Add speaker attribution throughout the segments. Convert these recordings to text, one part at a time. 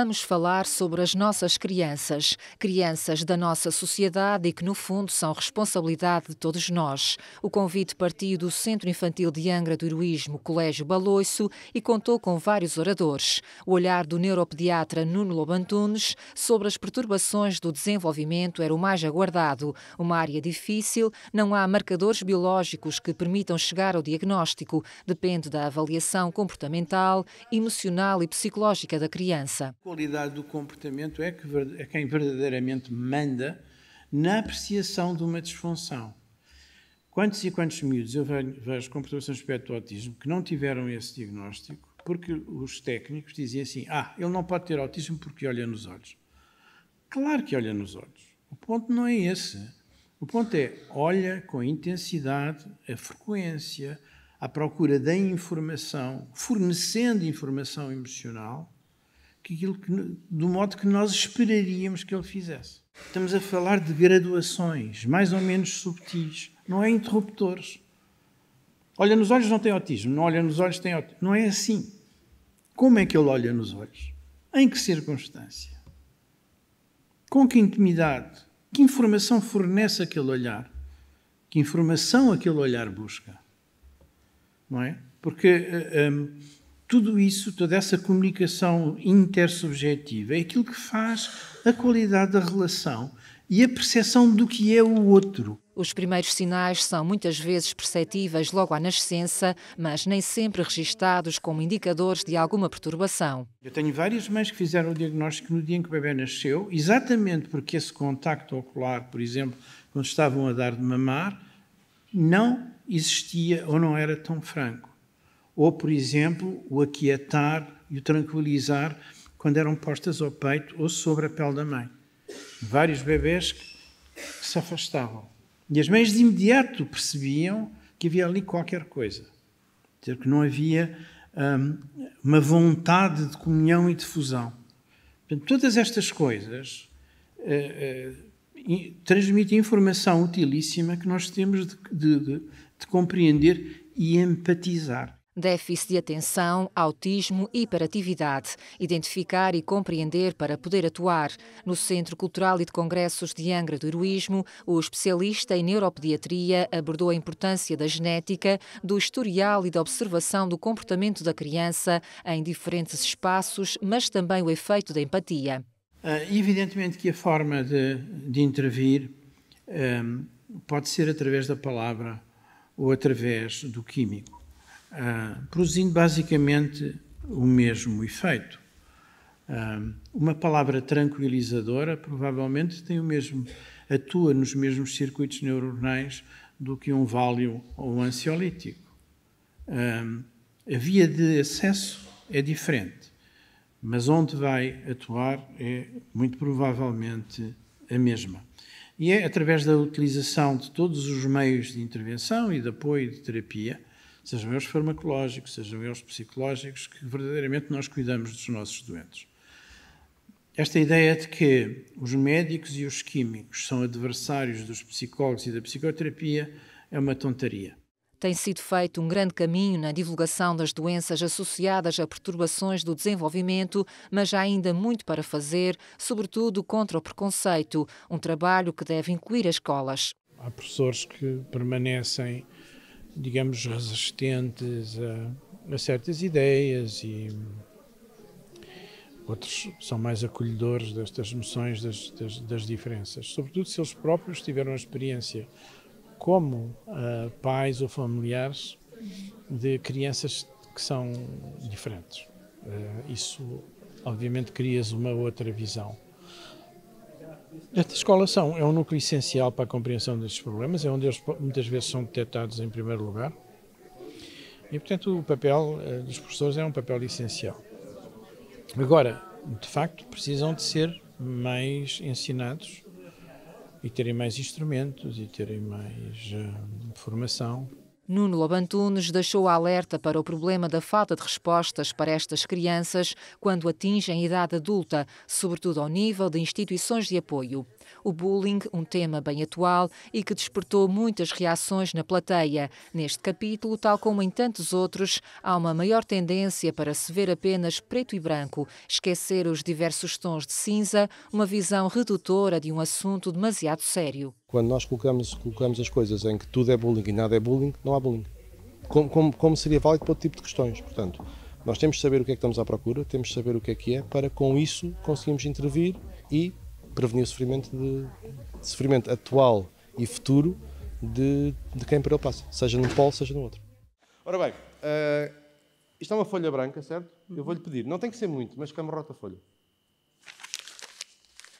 Speaker 1: vamos falar sobre as nossas crianças, crianças da nossa sociedade e que, no fundo, são responsabilidade de todos nós. O convite partiu do Centro Infantil de Angra do Heroísmo, Colégio Baloiço, e contou com vários oradores. O olhar do neuropediatra Nuno Lobantunes sobre as perturbações do desenvolvimento era o mais aguardado. Uma área difícil, não há marcadores biológicos que permitam chegar ao diagnóstico, depende da avaliação comportamental, emocional e psicológica da criança
Speaker 2: qualidade do comportamento é, que, é quem verdadeiramente manda na apreciação de uma disfunção. Quantos e quantos miúdos eu vejo com perturbação respecto ao autismo que não tiveram esse diagnóstico porque os técnicos diziam assim: ah, ele não pode ter autismo porque olha nos olhos. Claro que olha nos olhos. O ponto não é esse. O ponto é: olha com a intensidade, a frequência, à procura da informação, fornecendo informação emocional que aquilo que, do modo que nós esperaríamos que ele fizesse. Estamos a falar de graduações mais ou menos subtis, não é interruptores. Olha nos olhos, não tem autismo. Não olha nos olhos, tem autismo. Não é assim. Como é que ele olha nos olhos? Em que circunstância? Com que intimidade? Que informação fornece aquele olhar? Que informação aquele olhar busca? Não é? Porque. Um, eh, eh, tudo isso, toda essa comunicação
Speaker 1: intersubjetiva é aquilo que faz a qualidade da relação e a percepção do que é o outro. Os primeiros sinais são muitas vezes perceptíveis logo à nascença, mas nem sempre registados como indicadores de alguma perturbação.
Speaker 2: Eu tenho várias mães que fizeram o diagnóstico no dia em que o bebê nasceu, exatamente porque esse contacto ocular, por exemplo, quando estavam a dar de mamar, não existia ou não era tão franco ou, por exemplo, o aquietar e o tranquilizar quando eram postas ao peito ou sobre a pele da mãe. Vários bebés que se afastavam. E as mães de imediato percebiam que havia ali qualquer coisa. Quer dizer, que não havia hum, uma vontade de comunhão e de fusão. Portanto, todas estas coisas eh, eh, transmitem informação utilíssima que nós temos de, de, de, de compreender e empatizar
Speaker 1: déficit de atenção, autismo e hiperatividade, identificar e compreender para poder atuar. No Centro Cultural e de Congressos de Angra do Heroísmo, o especialista em neuropediatria abordou a importância da genética, do historial e da observação do comportamento da criança em diferentes espaços, mas também o efeito da empatia.
Speaker 2: Ah, evidentemente que a forma de, de intervir um, ah, pode ser através da palavra ou através do químico. Ah, produzindo basicamente o mesmo efeito. Ah, uma palavra tranquilizadora provavelmente tem o mesmo, atua nos mesmos circuitos neuronais do que um válio ou um ansiolítico. Ah, a via de acesso é diferente, mas onde vai atuar é muito provavelmente a mesma. E é através da utilização de todos os meios de intervenção e de apoio de terapia sejam eles farmacológicos, sejam eles psicológicos, que verdadeiramente nós cuidamos dos nossos doentes. Esta ideia de que os médicos e os químicos são adversários dos psicólogos e da psicoterapia é uma tontaria.
Speaker 1: Tem sido feito um grande caminho na divulgação das doenças associadas a perturbações do desenvolvimento, mas há ainda muito para fazer, sobretudo contra o preconceito, um trabalho que deve incluir as escolas.
Speaker 2: Há professores que permanecem digamos, resistentes a, a certas ideias e outros são mais acolhedores destas noções das, das, das, diferenças, sobretudo se eles próprios tiveram a experiência como uh, pais ou familiares de crianças que são diferentes. Uh, isso, obviamente, cria uma outra visão. Estas escolas são, é um núcleo essencial para a compreensão destes problemas, é onde eles muitas vezes são detectados em primeiro lugar. E, portanto, o papel eh, dos professores é um papel essencial. Agora, de facto, precisam de ser mais ensinados e terem mais instrumentos e terem mais uh, formação
Speaker 1: Nuno Lobantunes deixou alerta para o problema da falta de respostas para estas crianças quando atingem a idade adulta, sobretudo ao nível de instituições de apoio. O bullying, um tema bem atual e que despertou muitas reações na plateia. Neste capítulo, tal como em tantos outros, há uma maior tendência para se ver apenas preto e branco, esquecer os diversos tons de cinza, uma visão redutora de um assunto demasiado sério.
Speaker 3: Quando nós colocamos, colocamos as coisas em que tudo é bullying e nada é bullying, não há bullying. Como, como, como seria válido para outro tipo de questões. Portanto, nós temos de saber o que é que estamos à procura, temos de saber o que é que é, para com isso conseguimos intervir e prevenir o sofrimento, de, sofrimento atual e futuro de, de quem para ele passa, seja num polo, seja no outro. Ora bem, uh, isto é uma folha branca, certo? Eu vou-lhe pedir, não tem que ser muito, mas camarota a folha.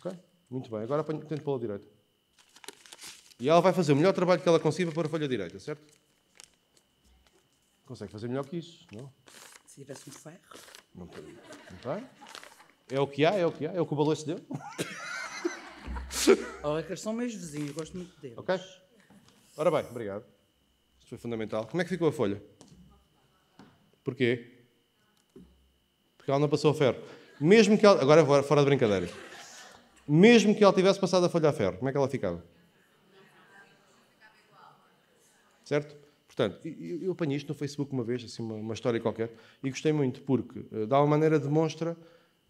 Speaker 3: Ok? Muito bem, agora apanho, tento pela direita. E ela vai fazer o melhor trabalho que ela consiga para a folha direita, certo? Consegue fazer melhor que isso, não? É?
Speaker 1: Se tivesse um ferro. Não tem.
Speaker 3: Não É o que há, é o que há, é o que o balanço deu.
Speaker 1: Olha,
Speaker 3: que
Speaker 4: são meus vizinhos, gosto muito deles.
Speaker 3: Ok. Ora bem, obrigado. Isto foi fundamental. Como é que ficou a folha? Porquê? Porque ela não passou a ferro. Mesmo que ela. Agora fora de brincadeiras. Mesmo que ela tivesse passado a folha a ferro, como é que ela ficava? Certo? Portanto, eu, eu apanhei isto no Facebook uma vez, assim, uma, uma história qualquer, e gostei muito porque, eh, de alguma maneira, demonstra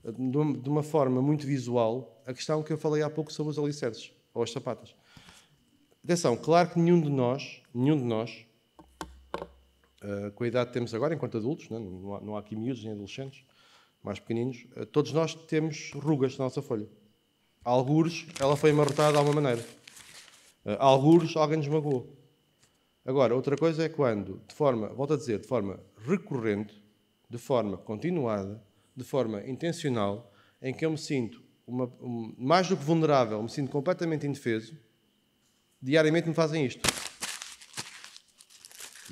Speaker 3: eh, de uma forma muito visual a questão que eu falei há pouco sobre os alicerces ou as sapatas. Atenção, claro que nenhum de nós, nenhum de nós, eh, com a idade que temos agora, enquanto adultos, né, não, há, não há aqui miúdos nem adolescentes, mais pequeninos, todos nós temos rugas na nossa folha. Algures, ela foi amarrotada de alguma maneira. Algures, alguém nos magoou. Agora, outra coisa é quando, de forma, volto a dizer, de forma recorrente, de forma continuada, de forma intencional, em que eu me sinto uma, um, mais do que vulnerável, me sinto completamente indefeso, diariamente me fazem isto.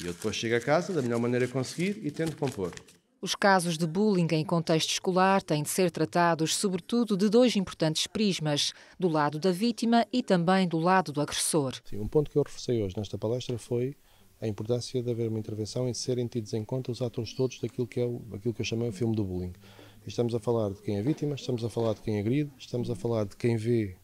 Speaker 3: E eu depois chego a casa, da melhor maneira que conseguir, e tento compor.
Speaker 1: Os casos de bullying em contexto escolar têm de ser tratados, sobretudo, de dois importantes prismas, do lado da vítima e também do lado do agressor.
Speaker 3: Sim, um ponto que eu reforcei hoje nesta palestra foi a importância de haver uma intervenção em serem tidos em conta os atores todos daquilo que, é o, aquilo que eu chamei o filme do bullying. Estamos a falar de quem é vítima, estamos a falar de quem agride, estamos a falar de quem vê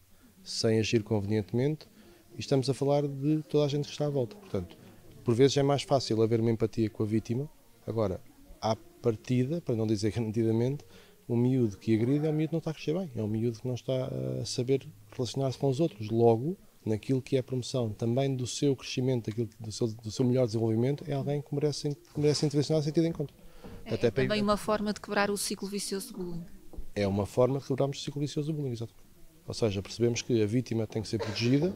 Speaker 3: sem agir convenientemente e estamos a falar de toda a gente que está à volta. Portanto, por vezes é mais fácil haver uma empatia com a vítima. Agora, há partida, para não dizer garantidamente, o miúdo que agride é um miúdo que não está a crescer bem, é um miúdo que não está a saber relacionar-se com os outros. Logo, naquilo que é a promoção também do seu crescimento, daquilo, do, seu, do seu melhor desenvolvimento, é alguém que merece, que merece intervencionar e tido em conta. É, Até é também para...
Speaker 1: uma forma de quebrar o ciclo vicioso do bullying.
Speaker 3: É uma forma de quebrarmos o ciclo vicioso do bullying, exato. Ou seja, percebemos que a vítima tem que ser protegida,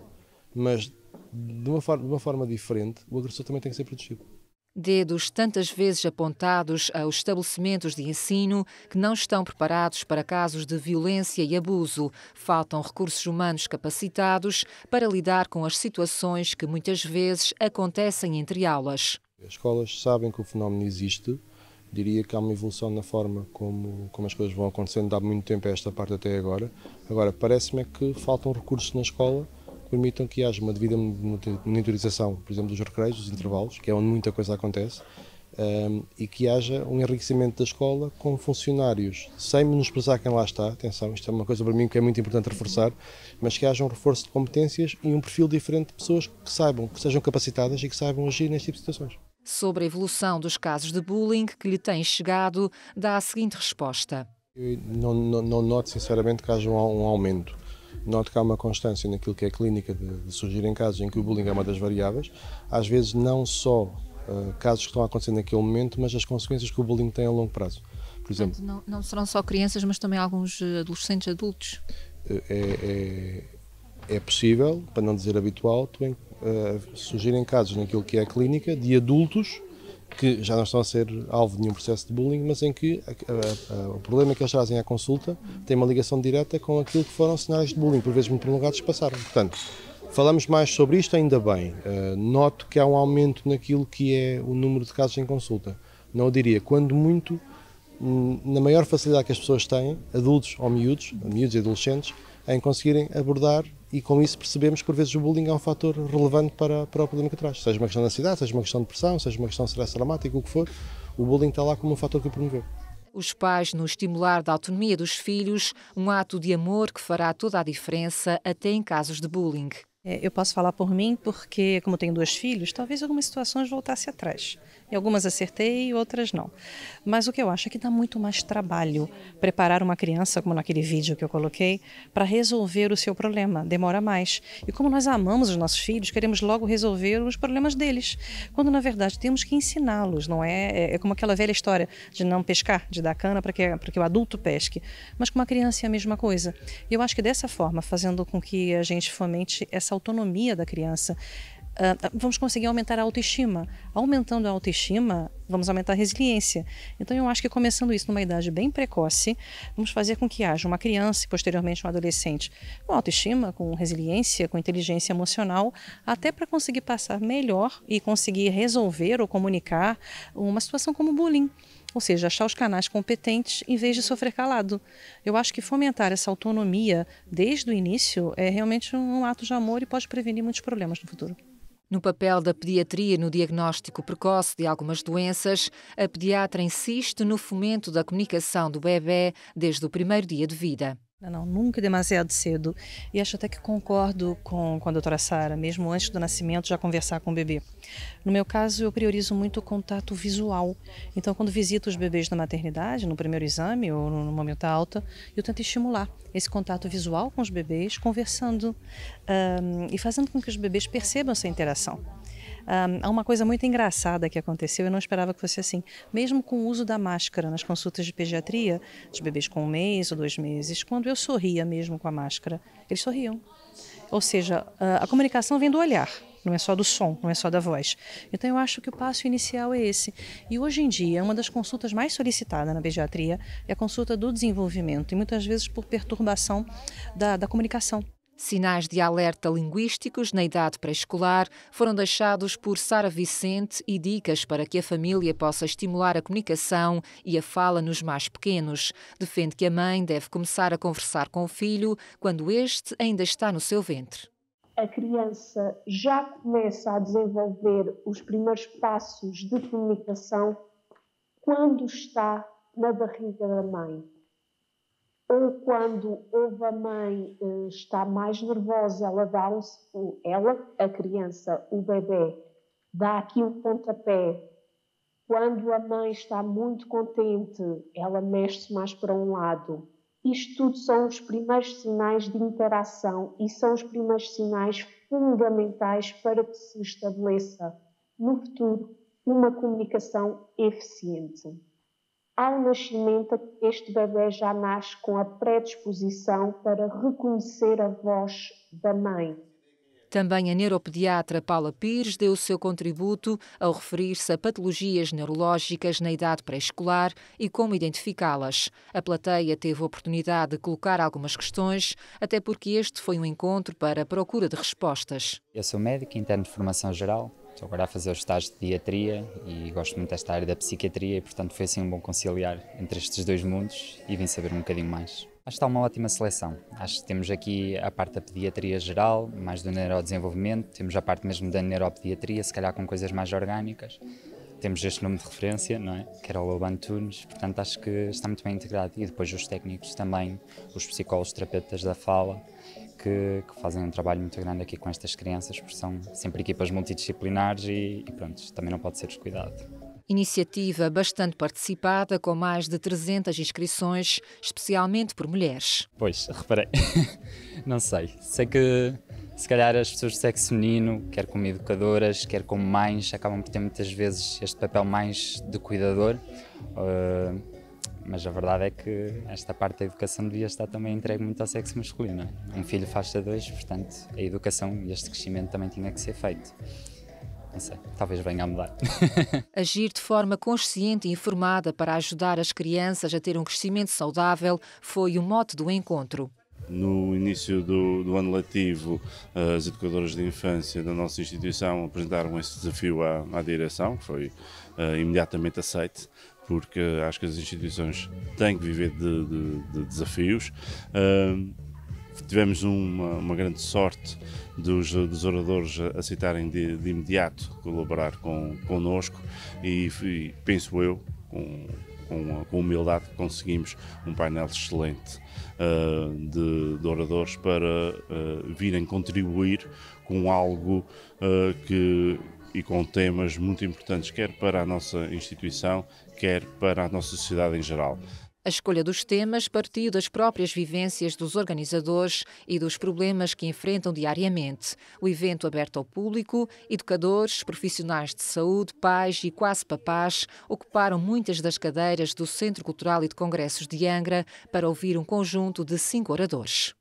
Speaker 3: mas de uma forma, de uma forma diferente, o agressor também tem que ser protegido
Speaker 1: dedos tantas vezes apontados aos estabelecimentos de ensino que não estão preparados para casos de violência e abuso. Faltam recursos humanos capacitados para lidar com as situações que muitas vezes acontecem entre aulas.
Speaker 3: As escolas sabem que o fenómeno existe. Diria que há uma evolução na forma como, como as coisas vão acontecendo, há muito tempo a esta parte até agora. Agora, parece-me é que faltam recursos na escola permitam que haja uma devida monitorização, por exemplo, dos recreios, dos intervalos, que é onde muita coisa acontece, um, e que haja um enriquecimento da escola com funcionários, sem menosprezar quem lá está, atenção, isto é uma coisa para mim que é muito importante reforçar, mas que haja um reforço de competências e um perfil diferente de pessoas que saibam, que sejam capacitadas e que saibam agir neste tipo de situações.
Speaker 1: Sobre a evolução dos casos de bullying que lhe têm chegado, dá a seguinte resposta.
Speaker 3: Eu não, não, não noto sinceramente que haja um, um aumento Noto que há uma constância naquilo que é clínica de, de surgirem casos em que o bullying é uma das variáveis, às vezes não só uh, casos que estão acontecendo naquele momento, mas as consequências que o bullying tem a longo prazo. Por exemplo,
Speaker 1: Portanto, não, não, serão só crianças, mas também alguns eh, adolescentes adultos.
Speaker 3: Eh, é, é, é possível, para não dizer habitual, uh, surgirem casos naquilo que é a clínica de adultos que já não estão a ser alvo de nenhum processo de bullying, mas em que a, a, a, o problema que eles trazem à consulta tem uma ligação direta com aquilo que foram sinais de bullying, por vezes muito prolongados, que passaram. Portanto, falamos mais sobre isto, ainda bem. Uh, noto que há um aumento naquilo que é o número de casos em consulta. Não o diria, quando muito, hum, na maior facilidade que as pessoas têm, adultos ou miúdos, miúdos e adolescentes, em conseguirem abordar e com isso percebemos que por vezes o bullying é um fator relevante para, para o problema que traz. Seja uma questão de cidade, seja uma questão de pressão, seja uma questão de stress dramático, o que for, o bullying está lá como um fator que o promoveu.
Speaker 1: Os pais no estimular da autonomia dos filhos, um ato de amor que fará toda a diferença até em casos de bullying. É, eu posso falar por mim porque, como tenho dois filhos, talvez algumas situações voltasse atrás
Speaker 5: e algumas acertei, outras não. Mas o que eu acho é que dá muito mais trabalho preparar uma criança, como naquele vídeo que eu coloquei, para resolver o seu problema. Demora mais. E como nós amamos os nossos filhos, queremos logo resolver os problemas deles, quando na verdade temos que ensiná-los, não é? É, é como aquela velha história de não pescar, de dar cana para que, que o adulto pesque. Mas com uma criança é a mesma coisa. E eu acho que dessa forma, fazendo com que a gente fomente essa autonomia da criança, ah, ah, vamos conseguir aumentar a autoestima. Aumentando a autoestima, vamos aumentar a resiliência. Então, eu acho que começando isso numa idade bem precoce, vamos fazer com que haja uma criança e posteriormente um adolescente com autoestima, com resiliência, com inteligência emocional, até para conseguir passar melhor e conseguir resolver ou comunicar uma situação como bullying ou seja, achar os canais competentes em vez de sofrer calado. Eu acho que fomentar essa autonomia desde o início é realmente um ato de
Speaker 1: amor e pode prevenir muitos problemas no futuro. No papel da pediatria no diagnóstico precoce de algumas doenças, a pediatra insiste no fomento da comunicação do bebê desde o primeiro dia de vida. Não, nunca demasiado cedo. E acho até que concordo
Speaker 5: com, com a doutora Sara, mesmo antes do nascimento, já conversar com o bebê. No meu caso, eu priorizo muito o contato visual. Então, quando visito os bebês na maternidade, no primeiro exame ou no momento da alta, eu tento estimular esse contato visual com os bebês, conversando um, ah, e fazendo com que os bebês percebam essa interação há uma coisa muito engraçada que aconteceu, eu não esperava que fosse assim. Mesmo com o uso da máscara nas consultas de pediatria, de bebês com um mês ou dois meses, quando eu sorria mesmo com a máscara, eles sorriam. Ou seja, ah, a comunicação vem do olhar não é só do som, não é só da voz. Então eu acho que o passo inicial é esse. E hoje em dia, uma das consultas mais solicitadas na pediatria é a consulta do
Speaker 1: desenvolvimento, e muitas vezes por perturbação da, da comunicação. Sinais de alerta linguísticos na idade pré-escolar foram deixados por Sara Vicente e dicas para que a família possa estimular a comunicação e a fala nos mais pequenos. Defende que a mãe deve começar a conversar com o filho quando este ainda está no seu ventre.
Speaker 6: A criança já começa a desenvolver os primeiros passos de comunicação quando está na barriga da mãe ou quando houve a mãe eh, está mais nervosa, ela dá um, ela, a criança, o bebê, dá aqui um pontapé. Quando a mãe está muito contente, ela mexe-se mais para um lado. Isto tudo são os primeiros sinais de interação e são os primeiros sinais fundamentais para que se estabeleça no futuro uma comunicação eficiente ao nascimento, este bebê já nasce com a predisposição para reconhecer a voz da mãe.
Speaker 1: Também a neuropediatra Paula Pires deu o seu contributo ao referir-se a patologias neurológicas na idade pré-escolar e como identificá-las. A plateia teve a oportunidade de colocar algumas questões, até porque este foi um encontro para procura
Speaker 4: de respostas. Eu sou médico interno de formação geral Estou agora a fazer os estágios de pediatria e gosto muito desta área da psiquiatria e, portanto, foi assim um bom conciliar entre estes dois mundos e vim saber um bocadinho mais. Acho que está uma ótima seleção. Acho que temos aqui a parte da pediatria geral, mais do neurodesenvolvimento, temos a parte mesmo da neuropediatria, se calhar com coisas mais orgânicas temos este nome de referência, não é? que era o Lobo portanto acho que está muito bem integrado. E depois os técnicos também, os psicólogos, terapeutas da fala, que, que fazem um trabalho muito grande aqui com estas crianças, porque são sempre equipas multidisciplinares e, e pronto, também não pode ser descuidado.
Speaker 1: Iniciativa bastante participada, com mais de 300 inscrições, especialmente por mulheres.
Speaker 4: Pois, reparei. não sei. Sei que se calhar as pessoas de sexo feminino, quer como educadoras, quer como mães, acabam por ter muitas vezes este papel mais de cuidador. Uh, mas a verdade é que esta parte da educação devia estar também entregue muito ao sexo masculino. É? Um filho faz-se dois, portanto, a educação e este crescimento também tinha que ser feito. Não sei, talvez venha a mudar.
Speaker 1: Agir de forma consciente e informada para ajudar as crianças a ter um crescimento saudável foi o mote do encontro
Speaker 2: no início do, do, ano letivo, eh, as educadoras de infância da nossa instituição apresentaram esse desafio à, à direção, que foi uh, imediatamente aceito, porque acho que as instituições têm que viver de, de, de desafios. Uh, tivemos uma, uma, grande sorte dos, dos oradores aceitarem de, de imediato colaborar com, connosco e, e penso eu, com, com, com humildade que conseguimos um painel excelente uh, de, de, oradores para uh, virem contribuir com algo uh, que e com temas muito importantes, quer para a nossa instituição, quer para a nossa sociedade em geral.
Speaker 1: A escolha dos temas partiu das próprias vivências dos organizadores e dos problemas que enfrentam diariamente. O evento aberto ao público, educadores, profissionais de saúde, pais e quase papás ocuparam muitas das cadeiras do Centro Cultural e de Congressos de Angra para ouvir um conjunto de cinco oradores.